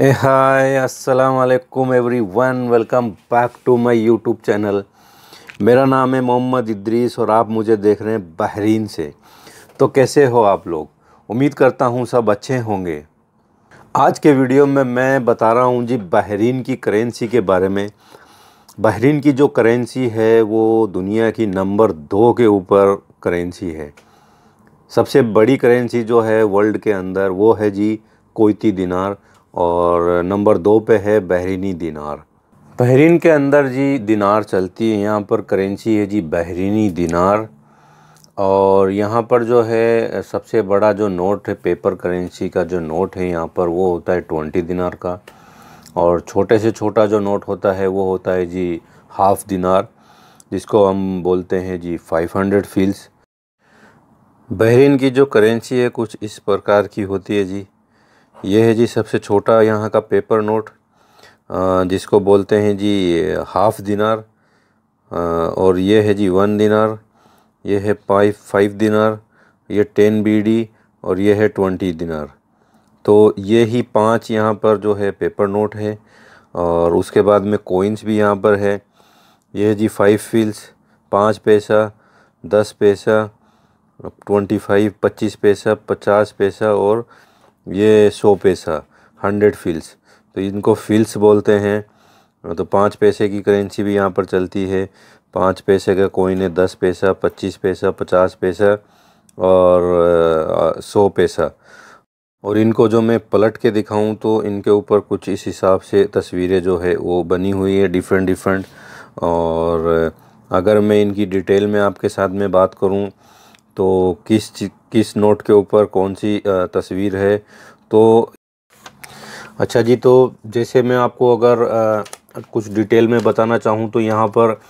हाय अस्सलाम वालेकुम everyone welcome back to my YouTube channel मेरा नाम है मोहम्मद इद्रीस और आप मुझे देख रहे हैं बहरीन से तो कैसे हो आप लोग उम्मीद करता हूँ सब अच्छे होंगे आज के वीडियो में मैं बता रहा हूँ जी बहरीन की करेंसी के बारे में बहरीन की जो करेंसी है वो दुनिया की नंबर दो के ऊपर करेंसी है सबसे बड़ी करेंसी जो है वर्ल्ड के अंदर वो है जी कोयती दिनार और नंबर दो पे है बहरीनी दिनार बहरीन के अंदर जी दिनार चलती है यहाँ पर करेंसी है जी बहरीनी दिनार और यहाँ पर जो है सबसे बड़ा जो नोट है पेपर करेंसी का जो नोट है यहाँ पर वो होता है ट्वेंटी दिनार का और छोटे से छोटा जो नोट होता है वो होता है जी हाफ़ दिनार जिसको हम बोलते हैं जी फाइव हंड्रेड फील्स बहरीन की जो करेंसी है कुछ इस प्रकार की होती है जी ये है जी सबसे छोटा यहाँ का पेपर नोट जिसको बोलते हैं जी हाफ़ दिनार और ये है जी वन दिनार ये है फाइव फाइव दिनार ये टेन बीडी और ये है ट्वेंटी दिनार तो ये ही पांच यहाँ पर जो है पेपर नोट है और उसके बाद में कोइंस भी यहाँ पर है ये है जी फाइव फील्स पाँच पैसा दस पैसा ट्वेंटी फाइव पच्चीस पैसा पचास पैसा और ये सौ पैसा हंड्रेड फील्स तो इनको फील्स बोलते हैं तो पाँच पैसे की करेंसी भी यहाँ पर चलती है पाँच पैसे का कोई ने दस पैसा पच्चीस पैसा पचास पैसा और सौ पैसा और इनको जो मैं पलट के दिखाऊं तो इनके ऊपर कुछ इस हिसाब से तस्वीरें जो है वो बनी हुई है डिफरेंट डिफरेंट और अगर मैं इनकी डिटेल में आपके साथ में बात करूं तो किस किस नोट के ऊपर कौन सी तस्वीर है तो अच्छा जी तो जैसे मैं आपको अगर आ, कुछ डिटेल में बताना चाहूँ तो यहाँ पर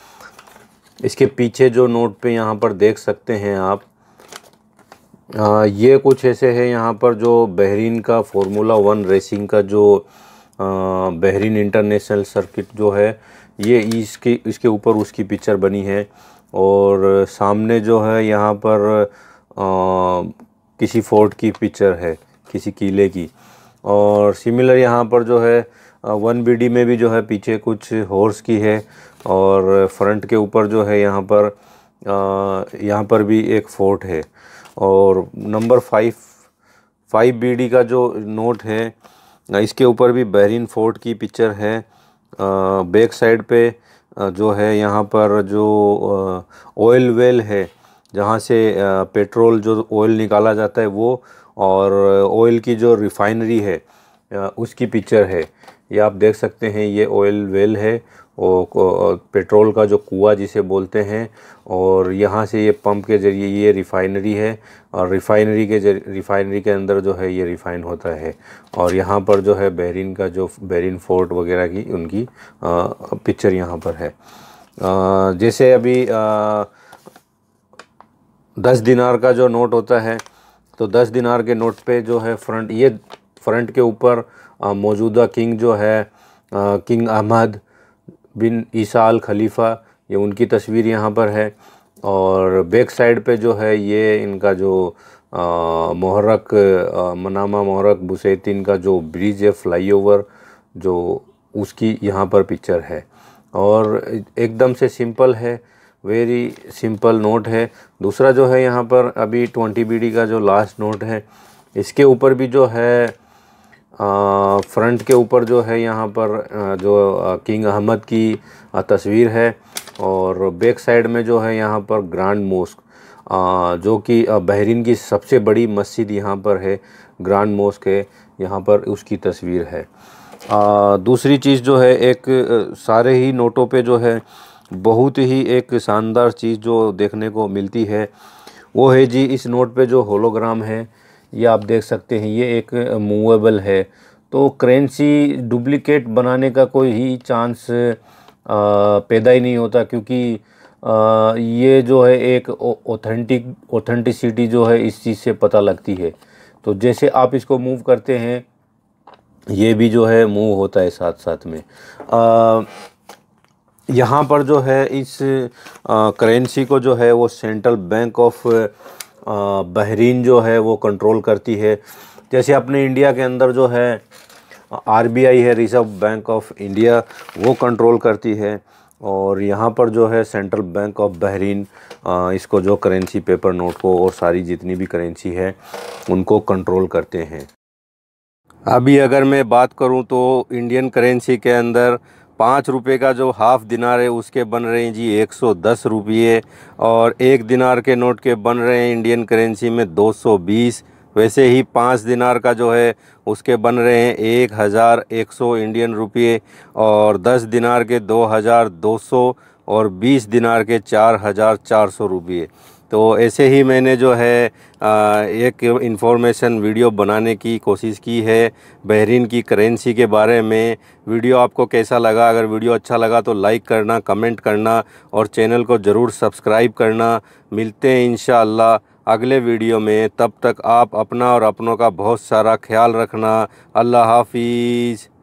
इसके पीछे जो नोट पे यहाँ पर देख सकते हैं आप आ, ये कुछ ऐसे है यहाँ पर जो बहरीन का फार्मूला वन रेसिंग का जो बहरीन इंटरनेशनल सर्किट जो है ये इसके इसके ऊपर उसकी पिक्चर बनी है और सामने जो है यहाँ पर आ, किसी फोर्ट की पिक्चर है किसी किले की और सिमिलर यहाँ पर जो है वन बीडी में भी जो है पीछे कुछ हॉर्स की है और फ्रंट के ऊपर जो है यहाँ पर यहाँ पर भी एक फोर्ट है और नंबर फाइव फाइव बीडी का जो नोट है इसके ऊपर भी बहरीन फोर्ट की पिक्चर है आ, बैक साइड पे जो है यहाँ पर जो ऑयल वेल है जहाँ से पेट्रोल जो ऑयल निकाला जाता है वो और ऑयल की जो रिफाइनरी है उसकी पिक्चर है ये आप देख सकते हैं ये ऑयल वेल है और पेट्रोल का जो कुआ जिसे बोलते हैं और यहाँ से ये पंप के ज़रिए ये रिफ़ाइनरी है और रिफ़ाइनरी के रिफ़ाइनरी के अंदर जो है ये रिफ़ाइन होता है और यहाँ पर जो है बहरीन का जो बहरीन फोर्ट वगैरह की उनकी आ, पिक्चर यहाँ पर है आ, जैसे अभी आ, दस दिनार का जो नोट होता है तो दस दिनार के नोट पे जो है फ्रंट ये फ्रंट के ऊपर मौजूदा किंग जो है किंग अहमद बिन ईसा अल खलीफ़ा ये उनकी तस्वीर यहाँ पर है और बैक साइड पे जो है ये इनका जो महरक मनामा महरक बुसैतिन का जो ब्रिज है फ्लाईओवर जो उसकी यहाँ पर पिक्चर है और एकदम से सिंपल है वेरी सिंपल नोट है दूसरा जो है यहाँ पर अभी ट्वेंटी बी का जो लास्ट नोट है इसके ऊपर भी जो है फ्रंट के ऊपर जो है यहाँ पर जो किंग अहमद की तस्वीर है और बैक साइड में जो है यहाँ पर ग्रांड मोस्क जो कि बहरीन की सबसे बड़ी मस्जिद यहाँ पर है ग्रांड मोस्क है यहाँ पर उसकी तस्वीर है आ, दूसरी चीज़ जो है एक सारे ही नोटों पे जो है बहुत ही एक शानदार चीज़ जो देखने को मिलती है वो है जी इस नोट पे जो होलोग्राम है ये आप देख सकते हैं ये एक मूवेबल है तो करेंसी डुप्लिकेट बनाने का कोई ही चांस पैदा ही नहीं होता क्योंकि ये जो है एक ऑथेंटिक ऑथेंटिसिटी जो है इस चीज़ से पता लगती है तो जैसे आप इसको मूव करते हैं ये भी जो है मूव होता है साथ साथ में आ, यहाँ पर जो है इस करेंसी को जो है वो सेंट्रल बैंक ऑफ बहरीन जो है वो कंट्रोल करती है जैसे अपने इंडिया के अंदर जो है आरबीआई है रिजर्व बैंक ऑफ इंडिया वो कंट्रोल करती है और यहाँ पर जो है सेंट्रल बैंक ऑफ बहरीन इसको जो करेंसी पेपर नोट को और सारी जितनी भी करेंसी है उनको कंट्रोल करते हैं अभी अगर मैं बात करूँ तो इंडियन करेंसी के अंदर पाँच रुपये का जो हाफ़ दिनार है उसके बन रहे हैं जी एक सौ दस रुपये और एक दिनार के नोट के बन रहे हैं इंडियन करेंसी में दो सौ बीस वैसे ही पाँच दिनार का जो है उसके बन रहे हैं एक हज़ार एक सौ इंडियन रुपये और दस दिनार के दो हज़ार दो सौ और बीस दिनार के चार हज़ार चार सौ रुपये तो ऐसे ही मैंने जो है एक इन्फॉर्मेशन वीडियो बनाने की कोशिश की है बहरीन की करेंसी के बारे में वीडियो आपको कैसा लगा अगर वीडियो अच्छा लगा तो लाइक करना कमेंट करना और चैनल को ज़रूर सब्सक्राइब करना मिलते हैं इन अगले वीडियो में तब तक आप अपना और अपनों का बहुत सारा ख्याल रखना अल्लाह हाफिज़